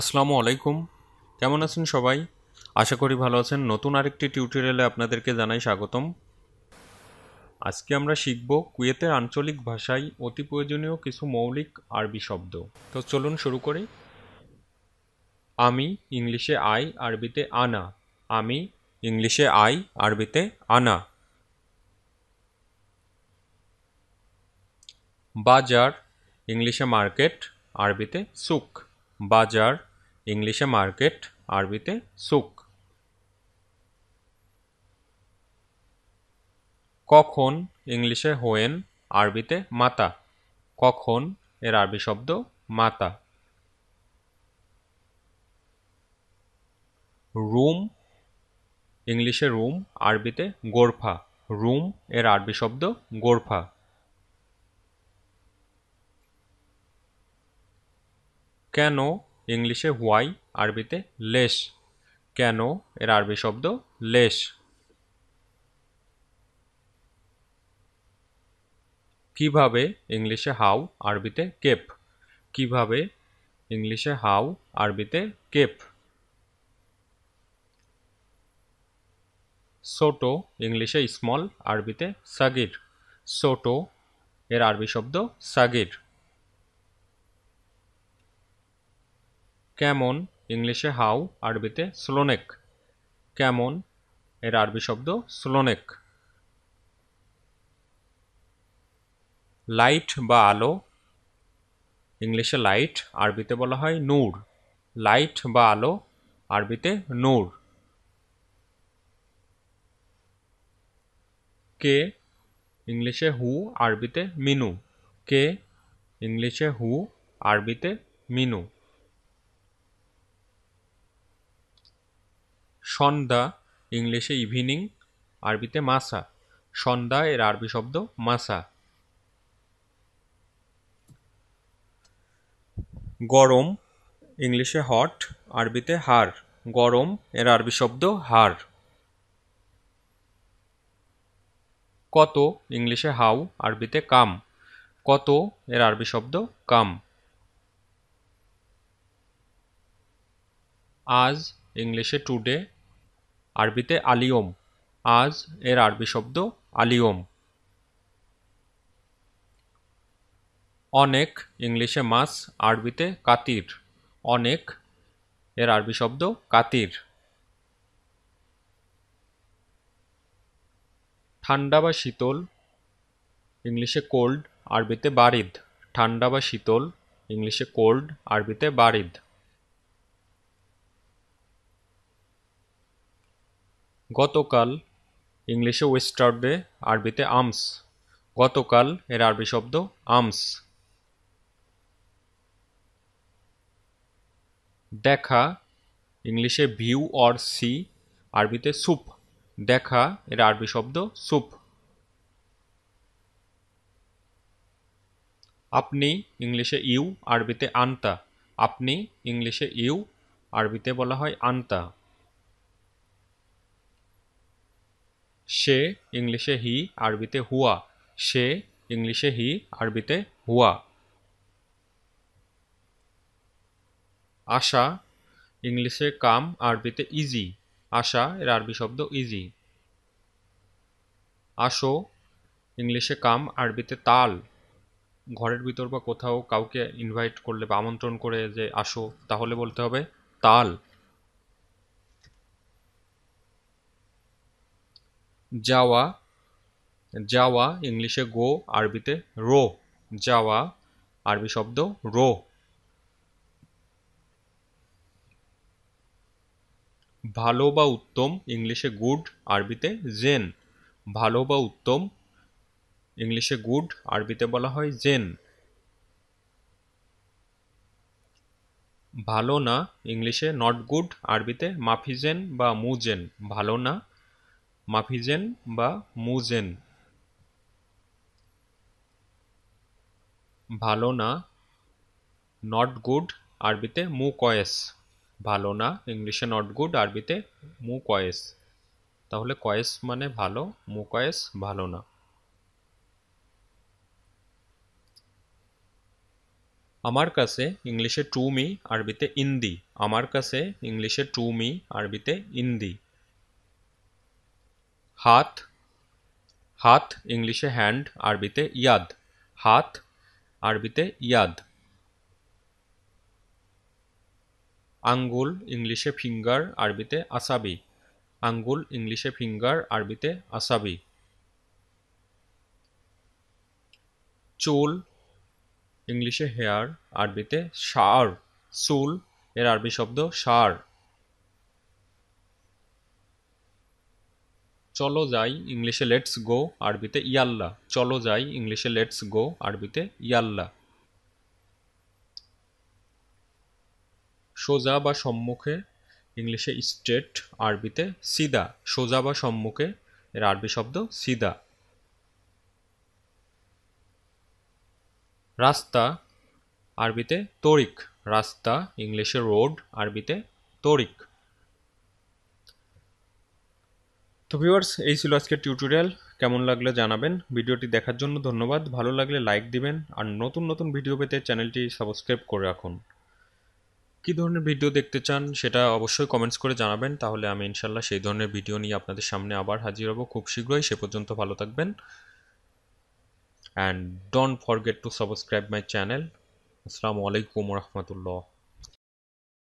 আসসালামু আলাইকুম কেমন আছেন সবাই আশা করি ভালো আছেন নতুন আরেকটি টিউটোরিয়ালে আপনাদেরকে জানাই স্বাগতম আজকে আমরা শিখব কুয়েতের আঞ্চলিক ভাষায় অতি প্রয়োজনীয় কিছু মৌলিক আরবি শব্দ তো চলুন শুরু করি আমি ইংলিশে আই আরবিতে আনা আমি ইংলিশে আই আরবিতে আনা বাজার ইংলিশে মার্কেট আরবিতে সুখ বাজার ইংলিশে মার্কেট আরবিতে সুক কখন ইংলিশে হোয়েন আরবিতে মাতা কখন এর আরবি শব্দ মাতা রুম ইংলিশে রুম আরবিতে গোরফা রুম এর আরবি শব্দ গোরফা কেন ইংলিশে হোয়াই আরবিতে লেস কেন এর আরবি শব্দ লেস কিভাবে ইংলিশে হাউ আরবিতে কেপ কিভাবে ইংলিশে হাউ আরবিতে কেপ সোটো ইংলিশে স্মল আরবিতে সাগির সোটো এর আরবি শব্দ সাগির কেমন ইংলিশে হাউ আরবিতে স্লোনেক কেমন এর আরবি শব্দ স্লোনেক লাইট বা আলো ইংলিশে লাইট আরবিতে বলা হয় নূর লাইট বা আলো আরবিতে নূর কে ইংলিশে হু আরবিতে মিনু কে ইংলিশে হু আরবিতে মিনু সন্ধ্যা ইংলিশে ইভিনিং আরবিতে মাসা সন্ধ্যা এর আরবি শব্দ মাসা গরম ইংলিশে হট আরবিতে হার গরম এর আরবি শব্দ হার কত ইংলিশে হাউ আরবিতে কাম কত এর আরবি শব্দ কাম আজ ইংলিশে টুডে আরবিতে আলিয়ম আজ এর আরবি শব্দ আলিয়ম অনেক ইংলিশে মাছ আরবিতে কাতির অনেক এর আরবি শব্দ কাতির ঠান্ডা বা শীতল ইংলিশে কোল্ড আরবিতে বারিদ ঠান্ডা বা শীতল ইংলিশে কোল্ড আরবিতে বারিদ গতকাল ইংলিশে ওয়েস্টার্ডে আরবিতে আমস গতকাল এর আরবি শব্দ আমস দেখা ইংলিশে ভিউ অর সি আরবিতে সুপ দেখা এর আরবি শব্দ সুপ আপনি ইংলিশে ইউ আরবিতে আনতা আপনি ইংলিশে ইউ আরবিতে বলা হয় আনতা সে ইংলিশে হি আরবিতে হুয়া সে ইংলিশে হি আরবিতে হুয়া আশা ইংলিশে কাম আরবিতে ইজি আশা এর আরবি শব্দ ইজি আসো ইংলিশে কাম আরবিতে তাল ঘরের ভিতর বা কোথাও কাউকে ইনভাইট করলে বা আমন্ত্রণ করে যে আসো তাহলে বলতে হবে তাল যাওয়া যাওয়া ইংলিশে গো আরবিতে রো যাওয়া আরবি শব্দ রো ভালো বা উত্তম ইংলিশে গুড আরবিতে জেন ভালো বা উত্তম ইংলিশে গুড আরবিতে বলা হয় জেন ভালো না ইংলিশে নট গুড আরবিতে মাফিজেন বা মুজেন ভালো না মাফিজেন বা মুজেন ভালো না নট গুড আরবিতে মু কয়েস ভালো না ইংলিশে নট গুড আরবিতে মু কয়েস তাহলে কয়েস মানে ভালো মু কয়েস ভালো না আমার কাছে ইংলিশে টু মি আরবিতে ইন্দি আমার কাছে ইংলিশে টু মি আরবিতে ইন্দি হাত হাত ইংলিশে হ্যান্ড আরবিতে ইয়াদ হাত আরবিতে ইয়াদ আঙ্গুল ইংলিশে ফিঙ্গার আরবিতে আসাবি আঙ্গুল ইংলিশে ফিঙ্গার আরবিতে আসাবি চুল ইংলিশে হেয়ার আরবিতে সার চুল এর আরবি শব্দ সার চলো যাই ইংলিশে লেটস গো আরবিতে ইয়াল্লা চলো যাই ইংলিশে লেটস গো আরবিতে ইয়াল্লা সোজা বা সম্মুখে ইংলিশে স্ট্রেট আরবিতে সিদা সোজা বা সম্মুখে এর আরবি শব্দ সিদা রাস্তা আরবিতে তরিক রাস্তা ইংলিশে রোড আরবিতে তরিক তো ভিউয়ার্স এই ছিল আজকের টিউটোরিয়াল কেমন লাগলে জানাবেন ভিডিওটি দেখার জন্য ধন্যবাদ ভালো লাগলে লাইক দিবেন আর নতুন নতুন ভিডিও পেতে চ্যানেলটি সাবস্ক্রাইব করে রাখুন কি ধরনের ভিডিও দেখতে চান সেটা অবশ্যই কমেন্টস করে জানাবেন তাহলে আমি ইনশাল্লাহ সেই ধরনের ভিডিও নিয়ে আপনাদের সামনে আবার হাজির হব খুব শীঘ্রই সে পর্যন্ত ভালো থাকবেন and don't forget to subscribe my channel আসসালামু আলাইকুম রহমতুল্লাহ